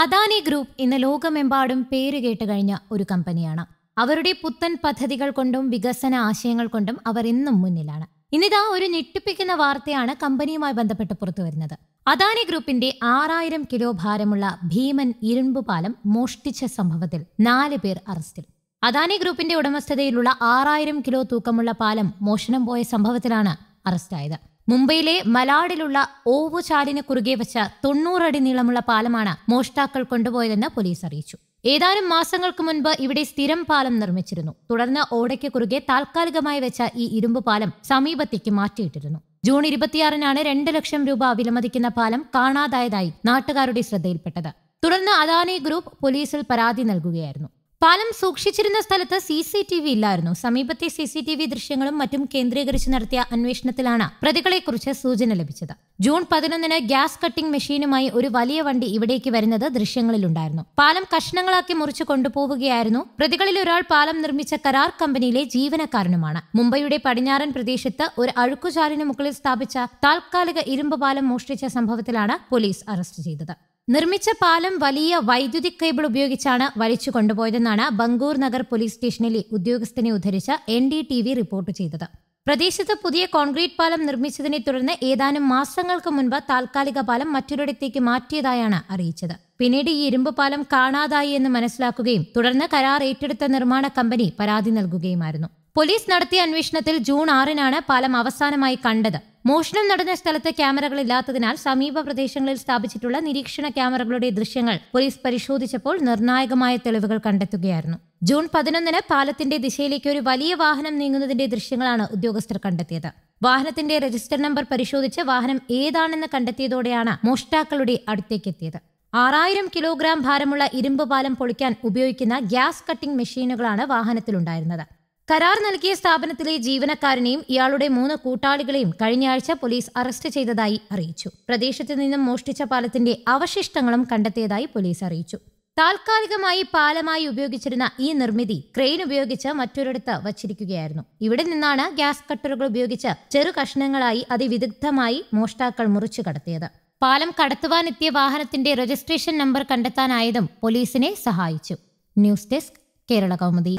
Adani group ഇന്ന് ലോകമെമ്പാടും കേട്ട് കഴിഞ്ഞ ഒരു കമ്പനിയാണ് അവരുടെ പുത്തൻ പദ്ധതികൾ കൊണ്ടും വികസന ആശയങ്ങൾ കൊണ്ടും അവർ ഇന്നും മുന്നിലാണ് ഇന്നിതാ ഒരു ഞെട്ടിപ്പിക്കുന്ന വാർത്തയാണ് കമ്പനിയുമായി ബന്ധപ്പെട്ട് പുറത്തുവരുന്നത് അദാനി ഗ്രൂപ്പിന്റെ ആറായിരം കിലോ ഭാരമുള്ള ഭീമൻ ഇരുമ്പു പാലം മോഷ്ടിച്ച സംഭവത്തിൽ നാല് പേർ അറസ്റ്റിൽ അദാനി ഗ്രൂപ്പിന്റെ ഉടമസ്ഥതയിലുള്ള ആറായിരം കിലോ തൂക്കമുള്ള പാലം മോഷണം പോയ സംഭവത്തിലാണ് അറസ്റ്റായത് മുംബൈയിലെ മലാഡിലുള്ള ഓവുചാലിന് കുറുകെ വെച്ച തൊണ്ണൂറടി നീളമുള്ള പാലമാണ് മോഷ്ടാക്കൾ കൊണ്ടുപോയതെന്ന് പോലീസ് അറിയിച്ചു ഏതാനും മാസങ്ങൾക്ക് മുൻപ് ഇവിടെ സ്ഥിരം പാലം നിർമ്മിച്ചിരുന്നു തുടർന്ന് ഓടയ്ക്ക് കുറുകെ താൽക്കാലികമായി വെച്ച ഈ ഇരുമ്പ് പാലം സമീപത്തേക്ക് മാറ്റിയിട്ടിരുന്നു ജൂൺ ഇരുപത്തിയാറിനാണ് രണ്ട് ലക്ഷം രൂപ വിലമതിക്കുന്ന പാലം കാണാതായതായി നാട്ടുകാരുടെ ശ്രദ്ധയിൽപ്പെട്ടത് തുടർന്ന് അദാനി ഗ്രൂപ്പ് പോലീസിൽ പരാതി നൽകുകയായിരുന്നു പാലം സൂക്ഷിച്ചിരുന്ന സ്ഥലത്ത് സി സി ടി വി ഇല്ലായിരുന്നു സമീപത്തെ സി സി ടി വി ദൃശ്യങ്ങളും മറ്റും കേന്ദ്രീകരിച്ച് നടത്തിയ അന്വേഷണത്തിലാണ് പ്രതികളെക്കുറിച്ച് സൂചന ലഭിച്ചത് ജൂൺ പതിനൊന്നിന് ഗ്യാസ് കട്ടിംഗ് മെഷീനുമായി ഒരു വലിയ വണ്ടി ഇവിടേക്ക് വരുന്നത് ദൃശ്യങ്ങളിലുണ്ടായിരുന്നു പാലം കഷ്ണങ്ങളാക്കി മുറിച്ചു കൊണ്ടുപോവുകയായിരുന്നു പ്രതികളിൽ ഒരാൾ പാലം നിർമ്മിച്ച കരാർ കമ്പനിയിലെ ജീവനക്കാരനുമാണ് മുംബൈയുടെ പടിഞ്ഞാറൻ പ്രദേശത്ത് ഒരു അഴുക്കുചാലിന് മുകളിൽ സ്ഥാപിച്ച താൽക്കാലിക ഇരുമ്പ് പാലം മോഷ്ടിച്ച സംഭവത്തിലാണ് പോലീസ് അറസ്റ്റ് ചെയ്തത് നിർമ്മിച്ച പാലം വലിയ വൈദ്യുതി കേബിൾ ഉപയോഗിച്ചാണ് വലിച്ചു കൊണ്ടുപോയതെന്നാണ് ബംഗൂർ നഗർ പോലീസ് സ്റ്റേഷനിലെ ഉദ്യോഗസ്ഥനെ ഉദ്ധരിച്ച N D T V report ചെയ്തത് പ്രദേശത്ത് പുതിയ കോൺക്രീറ്റ് പാലം നിർമ്മിച്ചതിനെ തുടർന്ന് ഏതാനും മാസങ്ങൾക്ക് മുൻപ് താൽക്കാലിക പാലം മറ്റൊരിടത്തേക്ക് മാറ്റിയതായാണ് അറിയിച്ചത് പിന്നീട് ഈ ഇരുമ്പ് പാലം കാണാതായി എന്ന് മനസ്സിലാക്കുകയും തുടർന്ന് കരാർ ഏറ്റെടുത്ത നിർമ്മാണ കമ്പനി പരാതി നൽകുകയുമായിരുന്നു പോലീസ് നടത്തിയ അന്വേഷണത്തിൽ ജൂൺ ആറിനാണ് പാലം അവസാനമായി കണ്ടത് മോഷണം നടന്ന സ്ഥലത്ത് ക്യാമറകൾ ഇല്ലാത്തതിനാൽ സമീപ പ്രദേശങ്ങളിൽ സ്ഥാപിച്ചിട്ടുള്ള നിരീക്ഷണ ക്യാമറകളുടെ ദൃശ്യങ്ങൾ പോലീസ് പരിശോധിച്ചപ്പോൾ നിർണായകമായ തെളിവുകൾ കണ്ടെത്തുകയായിരുന്നു ജൂൺ പതിനൊന്നിന് പാലത്തിന്റെ ദിശയിലേക്ക് ഒരു വലിയ വാഹനം നീങ്ങുന്നതിന്റെ ദൃശ്യങ്ങളാണ് ഉദ്യോഗസ്ഥർ കണ്ടെത്തിയത് വാഹനത്തിന്റെ രജിസ്റ്റർ നമ്പർ പരിശോധിച്ച് വാഹനം ഏതാണെന്ന് കണ്ടെത്തിയതോടെയാണ് മോഷ്ടാക്കളുടെ അടുത്തേക്കെത്തിയത് ആറായിരം കിലോഗ്രാം ഭാരമുള്ള ഇരുമ്പ് പാലം പൊളിക്കാൻ ഉപയോഗിക്കുന്ന ഗ്യാസ് കട്ടിംഗ് മെഷീനുകളാണ് വാഹനത്തിലുണ്ടായിരുന്നത് കരാർ നൽകിയ സ്ഥാപനത്തിലെ ജീവനക്കാരനെയും ഇയാളുടെ മൂന്ന് കൂട്ടാളികളെയും കഴിഞ്ഞയാഴ്ച പോലീസ് അറസ്റ്റ് ചെയ്തതായി അറിയിച്ചു പ്രദേശത്ത് നിന്നും മോഷ്ടിച്ച പാലത്തിന്റെ അവശിഷ്ടങ്ങളും കണ്ടെത്തിയതായി പോലീസ് അറിയിച്ചു താൽക്കാലികമായി പാലമായി ഉപയോഗിച്ചിരുന്ന ഈ നിർമ്മിതി ക്രെയിൻ ഉപയോഗിച്ച് മറ്റൊരിടത്ത് വച്ചിരിക്കുകയായിരുന്നു ഇവിടെ നിന്നാണ് ഗ്യാസ് കട്ടറുകൾ ഉപയോഗിച്ച് ചെറു കഷ്ണങ്ങളായി അതിവിദഗ്ധമായി മോഷ്ടാക്കൾ മുറിച്ചു കടത്തിയത് പാലം കടത്തുവാനെത്തിയ വാഹനത്തിന്റെ രജിസ്ട്രേഷൻ നമ്പർ കണ്ടെത്താനായതും പോലീസിനെ സഹായിച്ചു ന്യൂസ് ഡെസ്ക് കേരള കൗമുദി